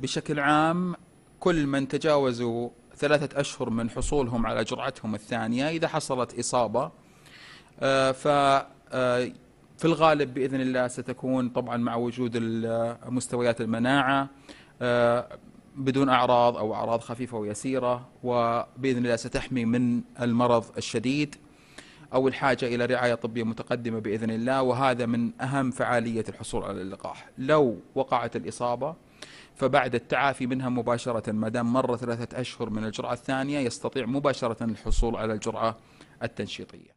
بشكل عام كل من تجاوزوا ثلاثة أشهر من حصولهم على جرعتهم الثانية إذا حصلت إصابة آه، ف آه، في الغالب بإذن الله ستكون طبعا مع وجود آه، مستويات المناعة بدون أعراض أو أعراض خفيفة ويسيرة وبإذن الله ستحمي من المرض الشديد أو الحاجة إلى رعاية طبية متقدمة بإذن الله وهذا من أهم فعالية الحصول على اللقاح لو وقعت الإصابة فبعد التعافي منها مباشرة ما دام مر ثلاثة أشهر من الجرعة الثانية يستطيع مباشرة الحصول على الجرعة التنشيطية